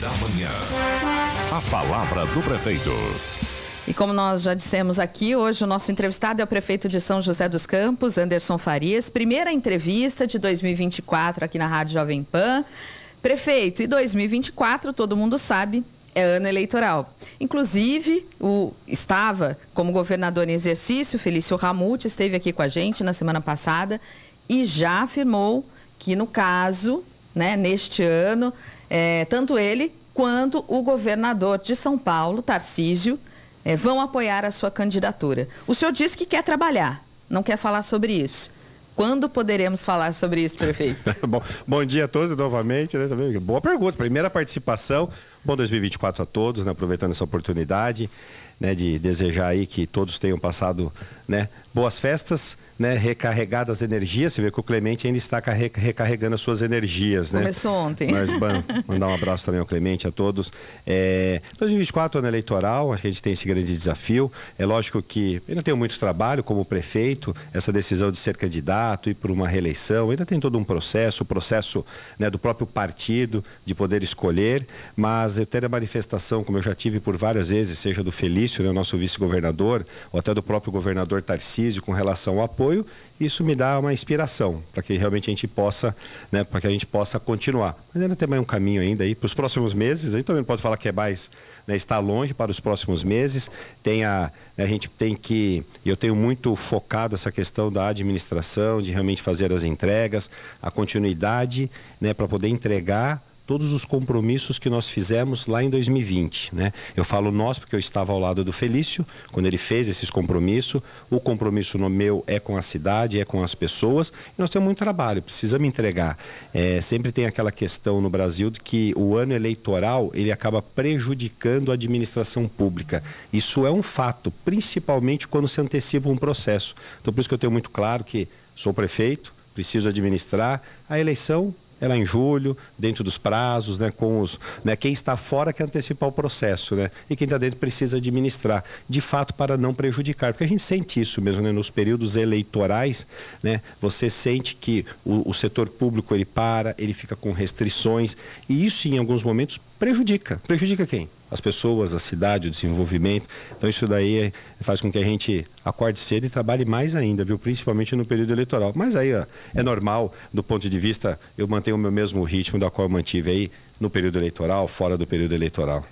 da manhã. A palavra do prefeito. E como nós já dissemos aqui, hoje o nosso entrevistado é o prefeito de São José dos Campos, Anderson Farias. Primeira entrevista de 2024 aqui na Rádio Jovem Pan. Prefeito, e 2024, todo mundo sabe, é ano eleitoral. Inclusive, o estava como governador em exercício, Felício Ramute, esteve aqui com a gente na semana passada e já afirmou que no caso, né, neste ano, é, tanto ele quanto o governador de São Paulo, Tarcísio, é, vão apoiar a sua candidatura. O senhor disse que quer trabalhar, não quer falar sobre isso. Quando poderemos falar sobre isso, prefeito? bom, bom dia a todos novamente. Né? Boa pergunta. Primeira participação. Bom 2024 a todos, né? aproveitando essa oportunidade. Né, de desejar aí que todos tenham passado né, boas festas, né, recarregadas energias. Você vê que o Clemente ainda está recarregando as suas energias. Né? Começou ontem. Mas, bom, mandar um abraço também ao Clemente, a todos. É, 2024, ano eleitoral, a gente tem esse grande desafio. É lógico que eu não tenho muito trabalho como prefeito, essa decisão de ser candidato candidato, ir para uma reeleição. Ainda tem todo um processo, o processo né, do próprio partido de poder escolher, mas eu ter a manifestação, como eu já tive por várias vezes, seja do Felício, né, nosso vice-governador, ou até do próprio governador Tarcísio, com relação ao apoio, isso me dá uma inspiração para que realmente a gente possa, né, para que a gente possa continuar. Mas ainda tem mais um caminho ainda aí para os próximos meses. A gente também pode falar que é mais né, está longe para os próximos meses. Tem a, a gente tem que, eu tenho muito focado essa questão da administração, de realmente fazer as entregas, a continuidade, né, para poder entregar todos os compromissos que nós fizemos lá em 2020. Né? Eu falo nós porque eu estava ao lado do Felício quando ele fez esses compromissos. O compromisso no meu é com a cidade, é com as pessoas. E nós temos muito trabalho, precisamos entregar. É, sempre tem aquela questão no Brasil de que o ano eleitoral ele acaba prejudicando a administração pública. Isso é um fato, principalmente quando se antecipa um processo. Então, por isso que eu tenho muito claro que sou prefeito, preciso administrar. A eleição é lá em julho, dentro dos prazos, né, com os, né, quem está fora quer antecipar o processo, né, e quem está dentro precisa administrar, de fato para não prejudicar, porque a gente sente isso mesmo, né, nos períodos eleitorais, né, você sente que o, o setor público ele para, ele fica com restrições, e isso em alguns momentos prejudica. Prejudica quem? As pessoas, a cidade, o desenvolvimento. Então isso daí é, faz com que a gente acorde cedo e trabalhe mais ainda, viu? Principalmente no período eleitoral. Mas aí ó, é normal, do ponto de vista, eu mantenho o meu mesmo ritmo da qual eu mantive aí no período eleitoral, fora do período eleitoral.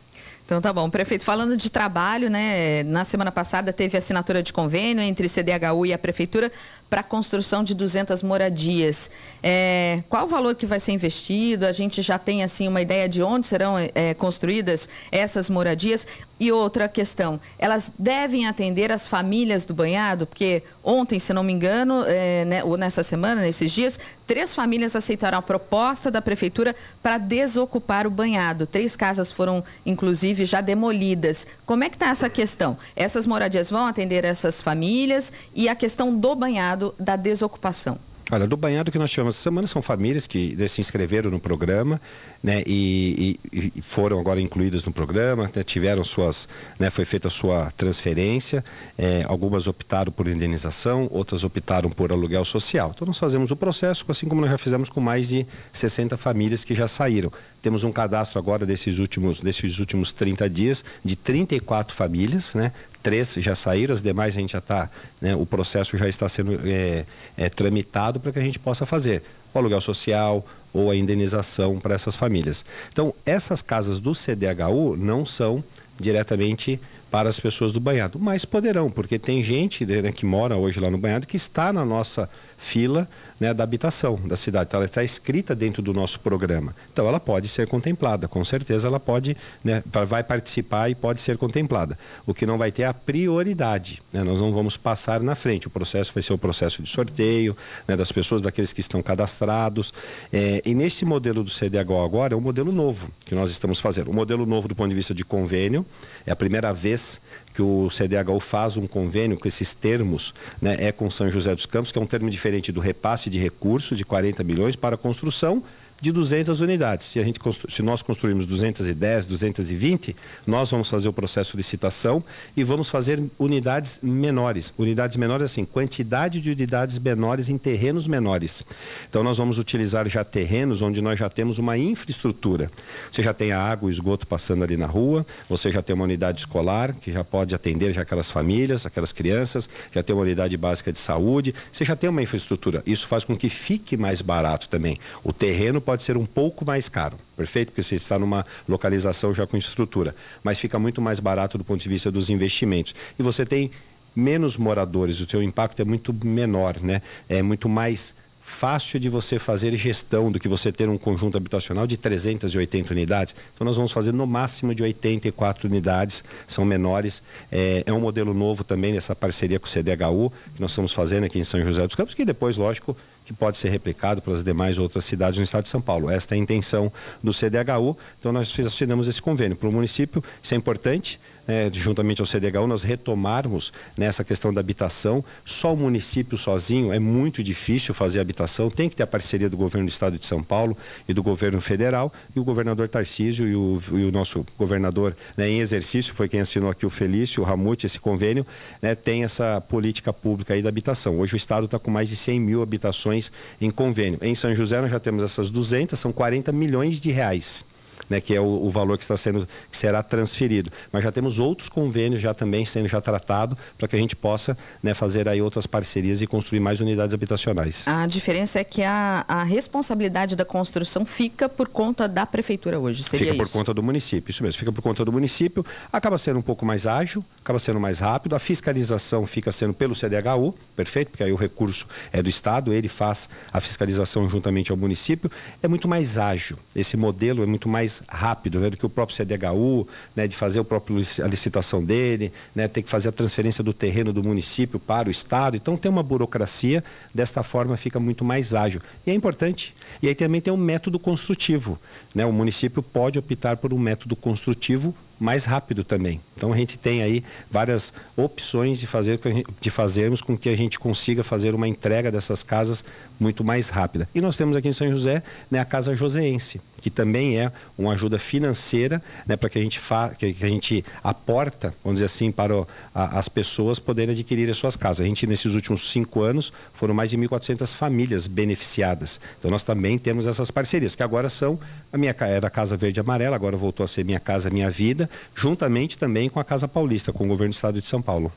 Então tá bom, prefeito. Falando de trabalho, né? Na semana passada teve assinatura de convênio entre CDHU e a prefeitura para a construção de 200 moradias. É, qual o valor que vai ser investido? A gente já tem assim uma ideia de onde serão é, construídas essas moradias? E outra questão, elas devem atender as famílias do banhado? Porque ontem, se não me engano, é, né, ou nessa semana, nesses dias, três famílias aceitaram a proposta da prefeitura para desocupar o banhado. Três casas foram, inclusive, já demolidas. Como é que está essa questão? Essas moradias vão atender essas famílias e a questão do banhado resultado da desocupação? Olha, do banhado que nós tivemos essa semana são famílias que né, se inscreveram no programa né, e, e, e, foram agora incluídas no programa, né, tiveram suas, né, foi feita a sua transferência, é, algumas optaram por indenização, outras optaram por aluguel social. Então nós fazemos o processo, assim como nós já fizemos com mais de 60 famílias que já saíram. Temos um cadastro agora desses últimos, desses últimos 30 dias de 34 famílias, né, três já saíram, as demais a gente já está, né, o processo já está sendo é, é, tramitado para que a gente possa fazer o aluguel social ou a indenização para essas famílias. Então, essas casas do CDHU não são diretamente para as pessoas do banhado. Mas poderão, porque tem gente né, né, que mora hoje lá no banhado que está na nossa fila né, da habitação da cidade. Então, ela está escrita dentro do nosso programa. Então ela pode ser contemplada, com certeza ela pode, né, vai participar e pode ser contemplada. O que não vai ter é a prioridade. Né. Nós não vamos passar na frente. O processo vai ser o processo de sorteio né, das pessoas, daqueles que estão cadastrados. É, e nesse modelo do CDH agora é um modelo novo que nós estamos fazendo. Um modelo novo do ponto de vista de convênio. É a primeira vez vez que o CDHU faz um convênio com esses termos, né, é com São José dos Campos, que é um termo diferente do repasse de recursos de 40 milhões para construção de 200 unidades. Se, a gente se nós construirmos 210, 220, nós vamos fazer o processo de licitação e vamos fazer unidades menores. Unidades menores, assim, quantidade de unidades menores em terrenos menores. Então, nós vamos utilizar já terrenos onde nós já temos uma infraestrutura. Você já tem a água, o esgoto passando ali na rua, você já tem uma unidade escolar que já pode atender já aquelas famílias, aquelas crianças, já tem uma unidade básica de saúde, você já tem uma infraestrutura. Isso faz com que fique mais barato também. O terreno pode ser um pouco mais caro, perfeito? Porque você está numa localização já com estrutura, mas fica muito mais barato do ponto de vista dos investimentos. E você tem menos moradores, o seu impacto é muito menor, né? É muito mais fácil de você fazer gestão do que você ter um conjunto habitacional de 380 unidades. Então nós vamos fazer no máximo de 84 unidades, são menores. É, é um modelo novo também nessa parceria com o CDHU que nós estamos fazendo aqui em São José dos Campos, que depois, lógico, que pode ser replicado para as demais outras cidades no estado de São Paulo. Esta é a intenção do CDHU, então nós assinamos esse convênio. Para o município, isso é importante, né, juntamente ao CDHU, nós retomarmos nessa né, questão da habitação. Só o município sozinho é muito difícil fazer habitação, tem que ter a parceria do governo do Estado de São Paulo e do governo federal. E o governador Tarcísio e o, e o nosso governador né, em exercício, foi quem assinou aqui o Felício, o Ramute, esse convênio, né, tem essa política pública aí da habitação. Hoje o Estado está com mais de 100 mil habitações em convênio. Em São José nós já temos essas 200, são 40 milhões de reais né, que é o, o, valor que está sendo que será transferido. Mas já temos outros convênios já também sendo já tratado para que a gente possa né, fazer aí outras parcerias e construir mais unidades habitacionais. A diferença é que a, a responsabilidade da construção fica por conta da prefeitura hoje. Seria fica por isso? conta do município, isso mesmo. Fica por conta do município, acaba sendo um pouco mais ágil, acaba sendo mais rápido. A fiscalização fica sendo pelo CDHU, perfeito, porque aí o recurso é do estado, ele faz a fiscalização juntamente ao município. É muito mais ágil. Esse modelo é muito mais mais rápido, né, do que o próprio CDHU, né, de fazer o próprio a licitação dele, né, ter que fazer a transferência do terreno do município para o estado. Então tem uma burocracia, desta forma fica muito mais ágil. E é importante. E aí também tem um método construtivo, né? O município pode optar por um método construtivo mais rápido também. Então a gente tem aí várias opções de, fazer, de fazermos com que a gente consiga fazer uma entrega dessas casas muito mais rápida. E nós temos aqui em São José né, a Casa Joseense que também é uma ajuda financeira né, para que a gente fa que a gente aporta, vamos dizer assim, para o, a, as pessoas poderem adquirir as suas casas. A gente, nesses últimos cinco anos, foram mais de 1.400 famílias beneficiadas. Então, nós também temos essas parcerias, que agora são a minha era é a Casa Verde e Amarela, agora voltou a ser Minha Casa Minha Vida, juntamente também com a Casa Paulista, com o governo do Estado de São Paulo.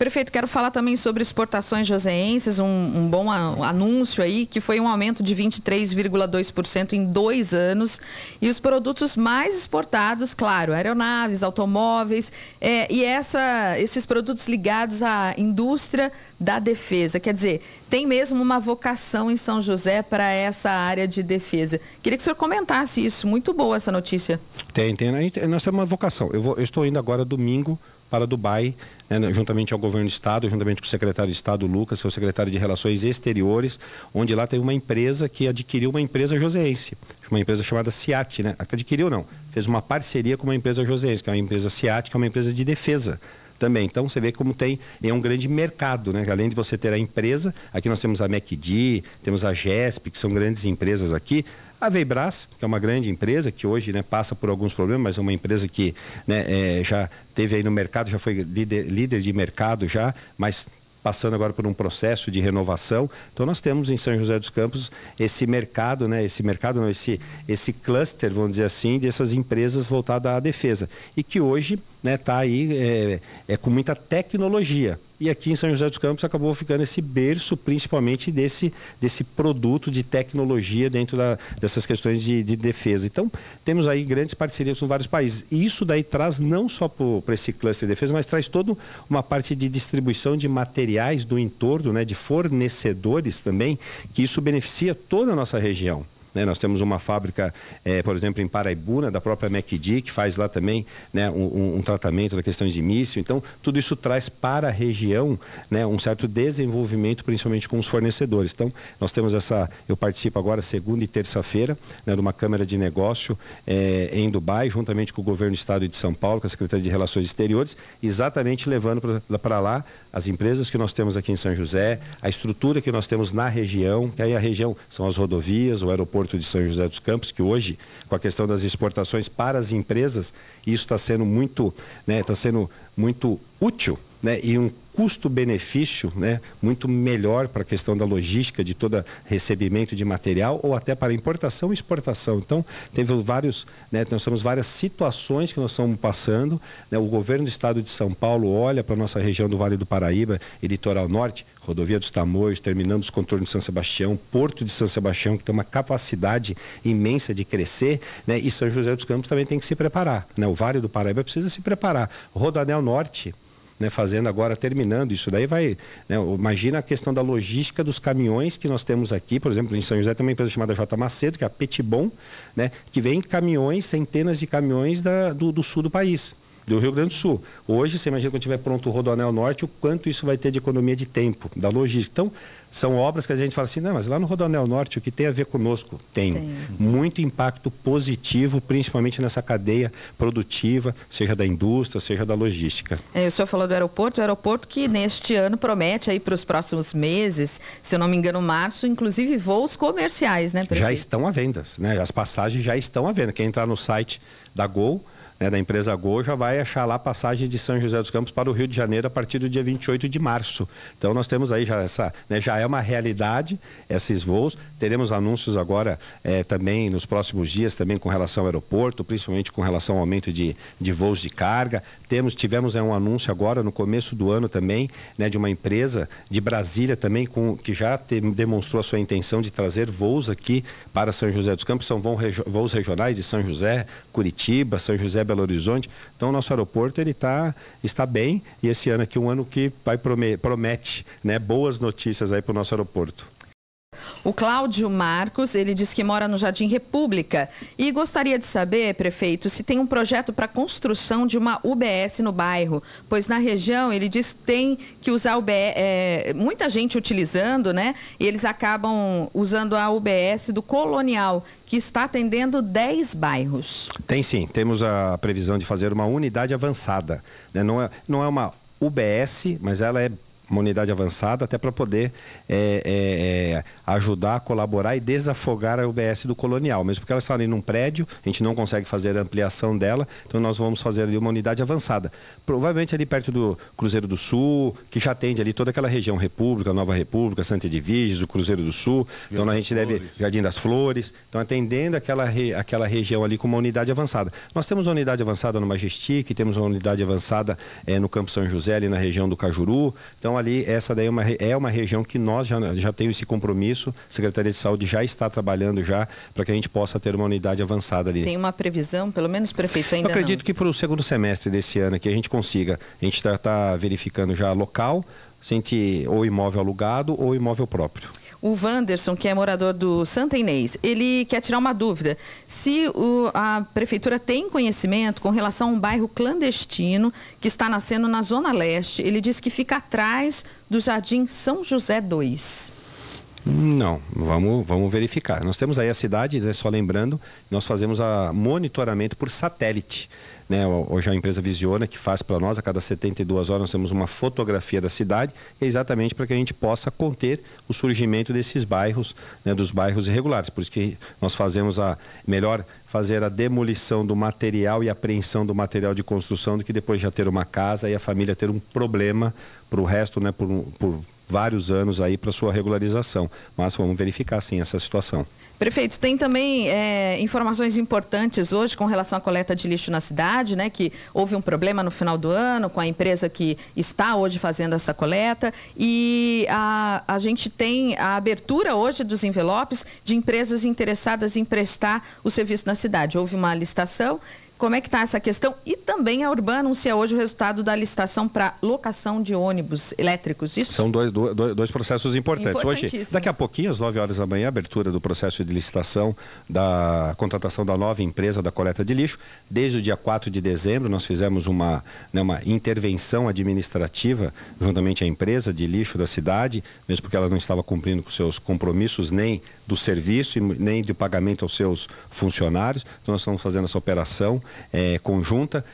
Prefeito, quero falar também sobre exportações joseenses, um, um bom anúncio aí, que foi um aumento de 23,2% em dois anos. E os produtos mais exportados, claro, aeronaves, automóveis, é, e essa, esses produtos ligados à indústria da defesa. Quer dizer, tem mesmo uma vocação em São José para essa área de defesa. Queria que o senhor comentasse isso. Muito boa essa notícia. Tem, tem. Nós temos uma vocação. Eu, vou, eu estou indo agora domingo para Dubai, né, né, juntamente ao governo do Estado, juntamente com o secretário de Estado Lucas, que é o secretário de Relações Exteriores, onde lá tem uma empresa que adquiriu uma empresa joseense, uma empresa chamada CIAT, né? Adquiriu não, fez uma parceria com uma empresa joseense, que é uma empresa CIAT, que é uma empresa de defesa também. Então você vê como tem é um grande mercado, né? Além de você ter a empresa, aqui nós temos a MacD, temos a GESP, que são grandes empresas aqui. A Veibras, que é uma grande empresa, que hoje né, passa por alguns problemas, mas é uma empresa que né, é, já teve aí no mercado, já foi líder, líder de mercado já, mas passando agora por um processo de renovação. Então nós temos em São José dos Campos esse mercado, né, esse mercado, não, esse esse cluster, vamos dizer assim, dessas empresas voltadas à defesa e que hoje, né, tá aí é, é com muita tecnologia e aqui em São José dos Campos acabou ficando esse berço, principalmente desse, desse produto de tecnologia dentro da, dessas questões de, de, defesa. Então, temos aí grandes parcerias com vários países. E isso daí traz não só para esse cluster de defesa, mas traz toda uma parte de distribuição de materiais do entorno, né, de fornecedores também, que isso beneficia toda a nossa região. Né? Nós temos uma fábrica, é, por exemplo, em Paraibuna, da própria MacD, que faz lá também né, um, um, tratamento da questão de míssil. Então, tudo isso traz para a região né, um certo desenvolvimento, principalmente com os fornecedores. Então, nós temos essa, eu participo agora segunda e terça-feira né, de uma Câmara de Negócio é, em Dubai, juntamente com o governo do Estado de São Paulo, com a Secretaria de Relações Exteriores, exatamente levando para lá as empresas que nós temos aqui em São José, a estrutura que nós temos na região, que aí a região são as rodovias, o aeroporto Porto de São José dos Campos, que hoje, com a questão das exportações para as empresas, isso está sendo muito, né, está sendo muito útil né, e um custo-benefício né, muito melhor para a questão da logística, de todo recebimento de material ou até para importação e exportação. Então, teve vários, né, nós temos várias situações que nós estamos passando. Né, o governo do estado de São Paulo olha para a nossa região do Vale do Paraíba e Litoral Norte, rodovia dos Tamoios, terminando os contornos de São Sebastião, Porto de São Sebastião, que tem uma capacidade imensa de crescer, né? e São José dos Campos também tem que se preparar. Né? O Vale do Paraíba precisa se preparar. Rodanel Norte, né, fazendo agora, terminando isso daí, vai. Né, imagina a questão da logística dos caminhões que nós temos aqui, por exemplo, em São José tem uma empresa chamada J Macedo, que é a Petibon, né, que vem caminhões, centenas de caminhões da, do, do sul do país do Rio Grande do Sul. Hoje, você imagina quando tiver pronto o Rodonel Norte, o quanto isso vai ter de economia de tempo, da logística. Então, são obras que a gente fala assim, não, mas lá no Rodonel Norte, o que tem a ver conosco? Tem. tem. Muito impacto positivo, principalmente nessa cadeia produtiva, seja da indústria, seja da logística. É, o senhor falou do aeroporto, o aeroporto que neste ano promete aí para os próximos meses, se eu não me engano, março, inclusive voos comerciais, né? Prefeito? Já estão à venda, né? As passagens já estão à venda. Quem entrar no site da Gol, né, da empresa Gol já vai achar lá passagem de São José dos Campos para o Rio de Janeiro a partir do dia 28 de março. Então nós temos aí já essa, né, já é uma realidade esses voos. Teremos anúncios agora é, também nos próximos dias também com relação ao aeroporto, principalmente com relação ao aumento de, de voos de carga. Temos, tivemos é, um anúncio agora no começo do ano também né, de uma empresa de Brasília também com, que já te, demonstrou a sua intenção de trazer voos aqui para São José dos Campos. São voos regionais de São José, Curitiba, São José Belo Horizonte. Então, o nosso aeroporto ele tá, está bem e esse ano aqui é um ano que vai promete, né, boas notícias aí para o nosso aeroporto. O Cláudio Marcos, ele diz que mora no Jardim República e gostaria de saber, prefeito, se tem um projeto para construção de uma UBS no bairro, pois na região ele diz que tem que usar UBS, é, muita gente utilizando, né? E eles acabam usando a UBS do Colonial, que está atendendo 10 bairros. Tem sim, temos a previsão de fazer uma unidade avançada, né? Não é, não é uma UBS, mas ela é uma unidade avançada, até para poder é, é, é ajudar, colaborar e desafogar a UBS do Colonial. Mesmo porque ela está ali num prédio, a gente não consegue fazer a ampliação dela, então nós vamos fazer ali uma unidade avançada. Provavelmente ali perto do Cruzeiro do Sul, que já atende ali toda aquela região, República, Nova República, Santa Edviges, o Cruzeiro do Sul. Então a gente deve. Jardim das Flores, então atendendo aquela, re, aquela região ali com uma unidade avançada. Nós temos uma unidade avançada no Majestic, temos uma unidade avançada é, no Campo São José, ali na região do Cajuru. Então ali, essa daí é uma, é uma região que nós já, já temos esse compromisso, a Secretaria de Saúde já está trabalhando já para que a gente possa ter uma unidade avançada ali. Tem uma previsão, pelo menos, prefeito, ainda Eu acredito não. que para o segundo semestre desse ano que a gente consiga. A gente está tá verificando já local, sente ou imóvel alugado ou imóvel próprio o Wanderson, que é morador do Santa Inês, ele quer tirar uma dúvida. Se o, a prefeitura tem conhecimento com relação a um bairro clandestino que está nascendo na Zona Leste, ele diz que fica atrás do Jardim São José 2. Não, vamos, vamos verificar. Nós temos aí a cidade, né, só lembrando, nós fazemos a monitoramento por satélite. Né? Hoje a empresa Visiona que faz para nós, a cada 72 horas nós temos uma fotografia da cidade, é exatamente para que a gente possa conter o surgimento desses bairros, né, dos bairros irregulares. Por isso que nós fazemos a melhor fazer a demolição do material e apreensão do material de construção do que depois já ter uma casa e a família ter um problema para o resto, né, por, por vários anos aí para sua regularização. Mas vamos verificar sim essa situação. Prefeito, tem também é, informações importantes hoje com relação à coleta de lixo na cidade, né? Que houve um problema no final do ano com a empresa que está hoje fazendo essa coleta. E a, a gente tem a abertura hoje dos envelopes de empresas interessadas em prestar o serviço na cidade. Houve uma licitação como é que está essa questão? E também a Urban anuncia hoje o resultado da licitação para locação de ônibus elétricos, isso? São dois, dois, dois processos importantes. Hoje, daqui a pouquinho, às 9 horas da manhã, abertura do processo de licitação da contratação da nova empresa da coleta de lixo. Desde o dia 4 de dezembro, nós fizemos uma, né, uma intervenção administrativa juntamente à empresa de lixo da cidade, mesmo porque ela não estava cumprindo com seus compromissos nem do serviço, nem do pagamento aos seus funcionários. Então, nós estamos fazendo essa operação é, conjunta.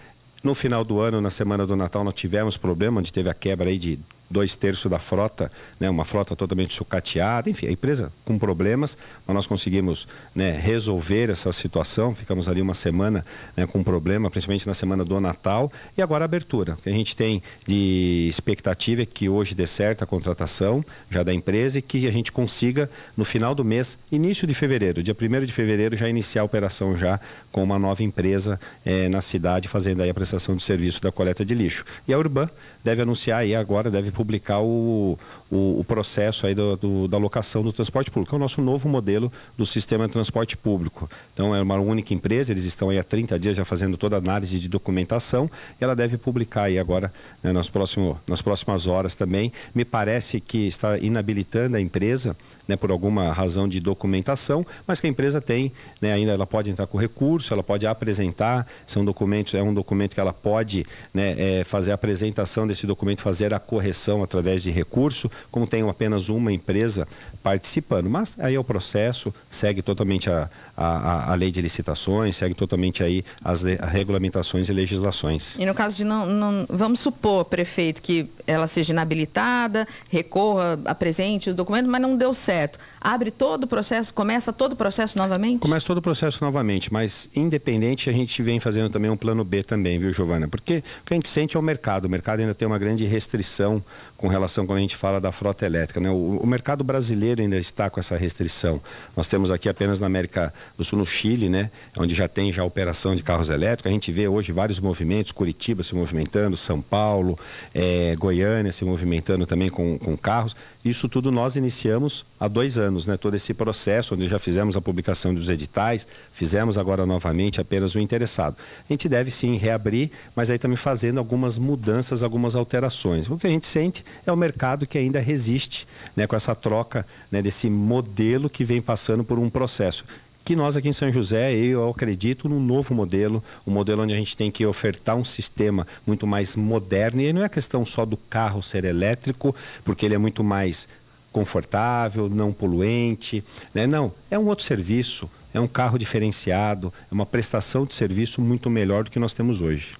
No final do ano, na semana do Natal, nós tivemos problema, onde teve a quebra aí de dois terços da frota, né, uma frota totalmente sucateada, enfim, a empresa com problemas, mas nós conseguimos né, resolver essa situação, ficamos ali uma semana né, com problema, principalmente na semana do Natal, e agora a abertura. O que a gente tem de expectativa é que hoje dê certo a contratação já da empresa e que a gente consiga, no final do mês, início de fevereiro, dia 1 de fevereiro, já iniciar a operação já com uma nova empresa eh, na cidade, fazendo aí a prestação de serviço da coleta de lixo. E a Urban deve anunciar aí agora, deve publicar o, o, o processo aí do, do, da locação do transporte público, é o nosso novo modelo do sistema de transporte público. Então é uma única empresa, eles estão aí há 30 dias já fazendo toda a análise de documentação e ela deve publicar aí agora né, nas, próximo, nas próximas horas também. Me parece que está inabilitando a empresa né, por alguma razão de documentação, mas que a empresa tem, né, ainda ela pode entrar com recurso, ela pode apresentar, são documentos, é um documento que ela pode né, é, fazer a apresentação desse documento, fazer a correção licitação através de recurso, como tenham apenas uma empresa participando. Mas aí é o processo, segue totalmente a, a, a lei de licitações, segue totalmente aí as, as regulamentações e legislações. E no caso de não, não vamos supor, prefeito, que ela seja inabilitada, recorra, apresente os documentos, mas não deu certo. Abre todo o processo, começa todo o processo novamente? Começa todo o processo novamente, mas independente, a gente vem fazendo também um plano B também, viu, Giovana? Porque o que a gente sente é o mercado. O mercado ainda tem uma grande restrição com relação quando a gente fala da frota elétrica. Né? O, o mercado brasileiro ainda está com essa restrição. Nós temos aqui apenas na América do Sul, no Chile, né? onde já tem já operação de carros elétricos. A gente vê hoje vários movimentos, Curitiba se movimentando, São Paulo, é, eh, Goiânia Goiânia, se movimentando também com, com carros. Isso tudo nós iniciamos há dois anos, né? todo esse processo, onde já fizemos a publicação dos editais, fizemos agora novamente apenas o interessado. A gente deve sim reabrir, mas aí também fazendo algumas mudanças, algumas alterações. O que a gente sente é o mercado que ainda resiste né? com essa troca né? desse modelo que vem passando por um processo que nós aqui em São José, eu acredito num novo modelo, um modelo onde a gente tem que ofertar um sistema muito mais moderno, e não é questão só do carro ser elétrico, porque ele é muito mais confortável, não poluente, né? não, é um outro serviço, é um carro diferenciado, é uma prestação de serviço muito melhor do que nós temos hoje.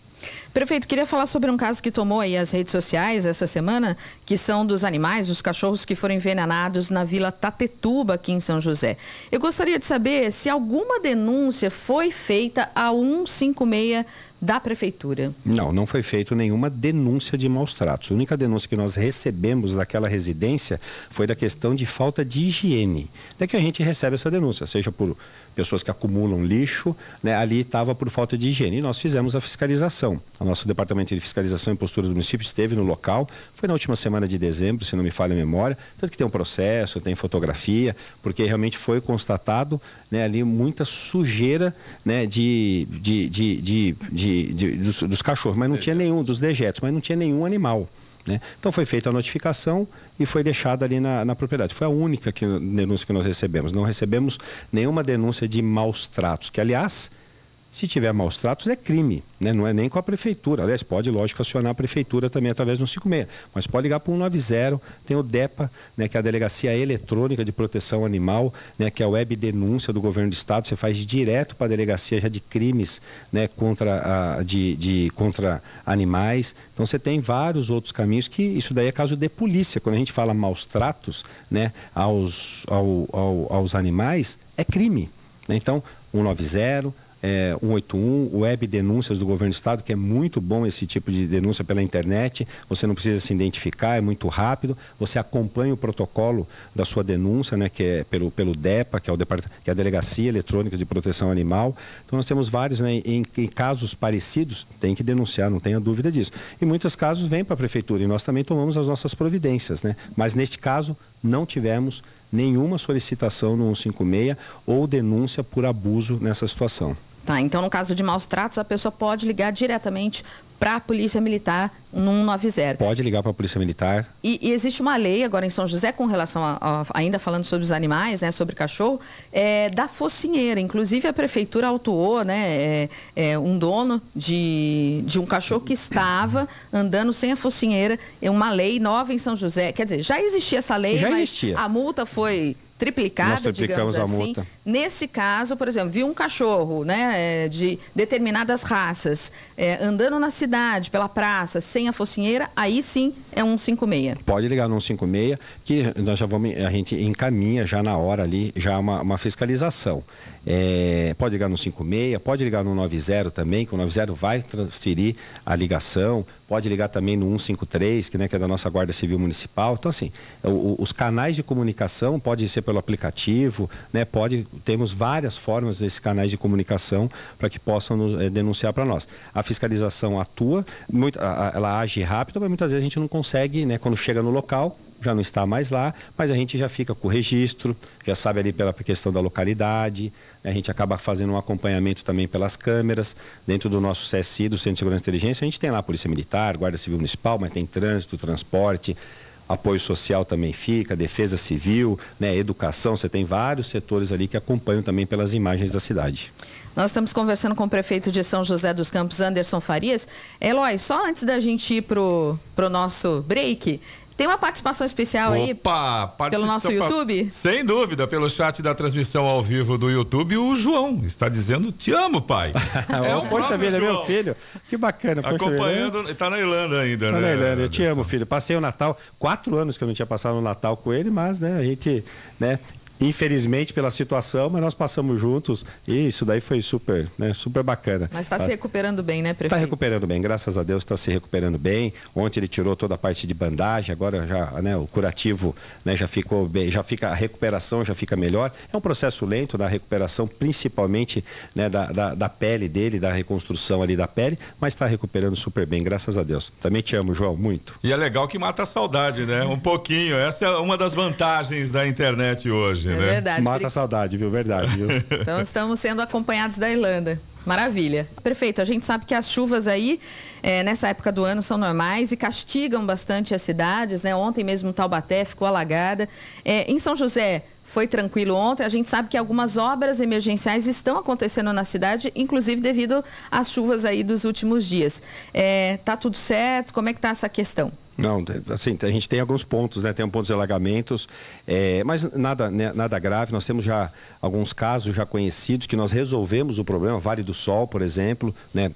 Prefeito, queria falar sobre um caso que tomou aí as redes sociais essa semana, que são dos animais, os cachorros que foram envenenados na Vila Tatetuba, aqui em São José. Eu gostaria de saber se alguma denúncia foi feita a 156 da prefeitura? Não, não foi feita nenhuma denúncia de maus tratos. A única denúncia que nós recebemos daquela residência foi da questão de falta de higiene. É que a gente recebe essa denúncia, seja por pessoas que acumulam lixo, né? ali estava por falta de higiene. E nós fizemos a fiscalização. O nosso departamento de fiscalização e postura do município esteve no local, foi na última semana de dezembro, se não me falha a memória, tanto que tem um processo, tem fotografia, porque realmente foi constatado né, ali muita sujeira né, de, de, de, de de, dos, dos, cachorros, mas não tinha nenhum, dos dejetos, mas não tinha nenhum animal. Né? Então foi feita a notificação e foi deixada ali na, na propriedade. Foi a única que, denúncia que nós recebemos. Não recebemos nenhuma denúncia de maus tratos, que aliás se tiver maus tratos, é crime, né? não é nem com a prefeitura. Aliás, pode, lógico, acionar a prefeitura também através do 56, mas pode ligar para o 190, tem o DEPA, né, que é a Delegacia Eletrônica de Proteção Animal, né, que é a web denúncia do governo do estado, você faz direto para a delegacia já de crimes né, contra, a, de, de, contra animais. Então você tem vários outros caminhos que isso daí é caso de polícia. Quando a gente fala maus tratos né, aos, ao, ao, aos animais, é crime. Né? Então, 190, é, 181, web denúncias do governo do estado, que é muito bom esse tipo de denúncia pela internet. Você não precisa se identificar, é muito rápido. Você acompanha o protocolo da sua denúncia, né, que é pelo, pelo DEPA, que é, o Depart... que é a Delegacia Eletrônica de Proteção Animal. Então nós temos vários, né, em, em casos parecidos, tem que denunciar, não tenha dúvida disso. E muitos casos vêm para a prefeitura e nós também tomamos as nossas providências, né? Mas neste caso não tivemos nenhuma solicitação no 156 ou denúncia por abuso nessa situação. Tá, então no caso de maus tratos, a pessoa pode ligar diretamente para a Polícia Militar no 190. Pode ligar para a Polícia Militar. E, e, existe uma lei agora em São José com relação a, a ainda falando sobre os animais, né, sobre cachorro, é, da focinheira. Inclusive a prefeitura autuou, né, é, é, um dono de, de um cachorro que estava andando sem a focinheira. É uma lei nova em São José. Quer dizer, já existia essa lei, já mas existia. a multa foi triplicada, digamos assim. Nesse caso, por exemplo, vi um cachorro, né, é, de determinadas raças é, andando na cidade cidade, pela praça, sem a focinheira, aí sim é 156. Pode ligar no 156, que nós já vamos, a gente encaminha já na hora ali, já uma, uma fiscalização. É, pode ligar no 56, pode ligar no 90 também, que o 90 vai transferir a ligação pode ligar também no 153, que, né, que é da nossa Guarda Civil Municipal. Então, assim, o, os canais de comunicação pode ser pelo aplicativo, né, pode, temos várias formas desses canais de comunicação para que possam nos, é, denunciar para nós. A fiscalização atua, muito, a, ela age rápido, mas muitas vezes a gente não consegue, né, quando chega no local, já não está mais lá, mas a gente já fica com o registro, já sabe ali pela questão da localidade, né, a gente acaba fazendo um acompanhamento também pelas câmeras, dentro do nosso CSI, do Centro de Segurança e Inteligência, a gente tem lá a Polícia Militar, Guarda Civil Municipal, mas tem trânsito, transporte, apoio social também fica, defesa civil, né, educação, você tem vários setores ali que acompanham também pelas imagens da cidade. Nós estamos conversando com o prefeito de São José dos Campos, Anderson Farias. Eloy, só antes da gente ir para o nosso break, tem uma participação especial Opa, aí pelo nosso YouTube? Sem dúvida, pelo chat da transmissão ao vivo do YouTube, o João está dizendo: Te amo, pai. é, é o poxa vida, João. meu filho. Que bacana. Acompanhando, está né? na Irlanda ainda, tá né? na Irlanda, eu te amo, filho. Passei o Natal, quatro anos que eu não tinha passado o Natal com ele, mas né, a gente né, infelizmente pela situação, mas nós passamos juntos e isso daí foi super, né, super bacana. Mas está se ah. recuperando bem, né, tá prefeito? Está recuperando bem, graças a Deus está se recuperando bem. Ontem ele tirou toda a parte de bandagem, agora já, né, o curativo, né, já ficou bem, já fica a recuperação já fica melhor. É um processo lento da recuperação, principalmente, né, da, da, da pele dele, da reconstrução ali da pele, mas está recuperando super bem, graças a Deus. Também te amo, João, muito. E é legal que mata a saudade, né? Um pouquinho. Essa é uma das vantagens da internet hoje é né? Verdade. Mata a saudade, viu? Verdade, viu? então estamos sendo acompanhados da Irlanda. Maravilha. Perfeito. A gente sabe que as chuvas aí, é, nessa época do ano, são normais e castigam bastante as cidades, né? Ontem mesmo Taubaté ficou alagada. É, em São José, foi tranquilo ontem. A gente sabe que algumas obras emergenciais estão acontecendo na cidade, inclusive devido às chuvas aí dos últimos dias. É, tá tudo certo? Como é que tá essa questão? Não, assim, a gente tem alguns pontos, né? Tem um ponto de alagamentos, é, mas nada, né, nada grave. Nós temos já alguns casos já conhecidos que nós resolvemos o problema, Vale do Sol, por exemplo, né?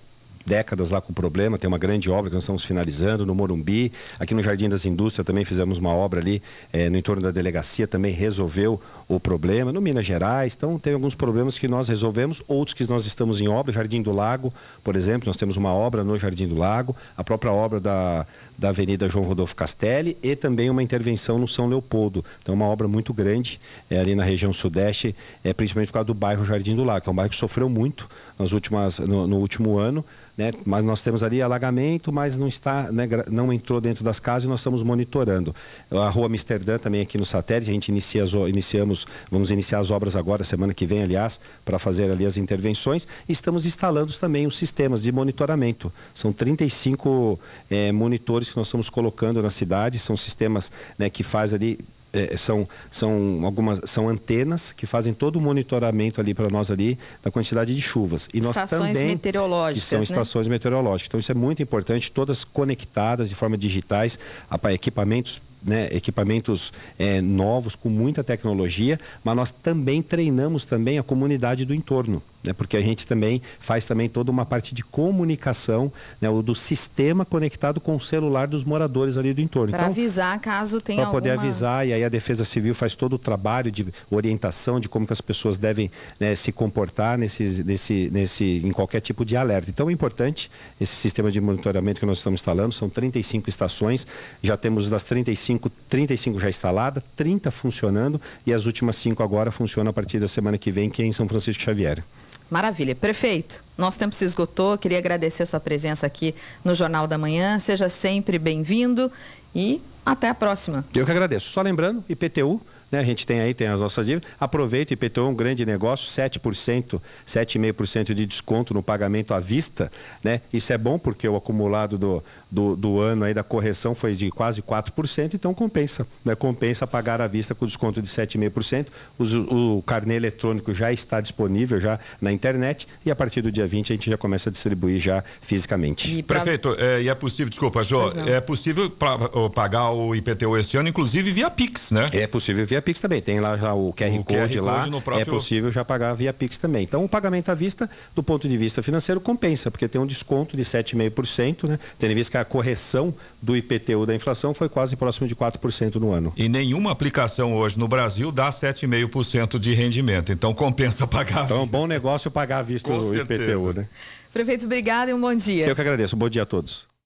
décadas lá com problema, tem uma grande obra que nós estamos finalizando no Morumbi, aqui no Jardim das Indústrias também fizemos uma obra ali é, no entorno da delegacia, também resolveu o problema, no Minas Gerais, então tem alguns problemas que nós resolvemos, outros que nós estamos em obra, Jardim do Lago, por exemplo, nós temos uma obra no Jardim do Lago, a própria obra da, da Avenida João Rodolfo Castelli e também uma intervenção no São Leopoldo, então é uma obra muito grande é, ali na região sudeste, é, principalmente por causa do bairro Jardim do Lago, que é um bairro que sofreu muito nas últimas, no, no último ano, né? Mas nós temos ali alagamento, mas não está, né, não entrou dentro das casas e nós estamos monitorando. A rua Amsterdã também aqui no satélite, a gente inicia as, iniciamos, vamos iniciar as obras agora, semana que vem, aliás, para fazer ali as intervenções. E estamos instalando também os sistemas de monitoramento. São 35 é, eh, monitores que nós estamos colocando na cidade, são sistemas né, que faz ali é, é, são, são algumas são antenas que fazem todo o monitoramento ali para nós ali da quantidade de chuvas e estações nós também meteorológicas, são né? estações meteorológicas então isso é muito importante todas conectadas de forma digitais a equipamentos né, equipamentos é, novos com muita tecnologia mas nós também treinamos também a comunidade do entorno né? porque a gente também faz também toda uma parte de comunicação né? o do sistema conectado com o celular dos moradores ali do entorno. Para então, avisar caso tenha alguma... Para poder avisar e aí a Defesa Civil faz todo o trabalho de orientação de como que as pessoas devem né, se comportar nesse, nesse, nesse, em qualquer tipo de alerta. Então é importante esse sistema de monitoramento que nós estamos instalando, são 35 estações, já temos das 35, 35 já instaladas, 30 funcionando e as últimas 5 agora funcionam a partir da semana que vem, que é em São Francisco Xavier. Maravilha. Prefeito, nosso tempo se esgotou. Queria agradecer a sua presença aqui no Jornal da Manhã. Seja sempre bem-vindo e até a próxima. Eu que agradeço. Só lembrando, IPTU né? A gente tem aí, tem as nossas dívidas. Aproveita, IPTU é um grande negócio, 7%, 7,5% de desconto no pagamento à vista. Né? Isso é bom porque o acumulado do, do, do ano aí da correção foi de quase 4%, então compensa. Né? Compensa pagar à vista com desconto de 7,5%. O, o carnê eletrônico já está disponível já na internet e a partir do dia 20 a gente já começa a distribuir já fisicamente. E pra... Prefeito, é, e é possível, desculpa, Jô, é possível pra, ó, pagar o IPTU este ano, inclusive via Pix, né? É possível via via Pix também. Tem lá já o QR o Code QR lá, code próprio... é possível já pagar via Pix também. Então, o pagamento à vista, do ponto de vista financeiro, compensa, porque tem um desconto de 7,5%, né? tendo em vista que a correção do IPTU da inflação foi quase próximo de 4% no ano. E nenhuma aplicação hoje no Brasil dá 7,5% de rendimento. Então, compensa pagar à então, é vista. Então, bom negócio pagar à vista Com o certeza. IPTU, né? Prefeito, obrigado e um bom dia. Eu que agradeço. Bom dia a todos.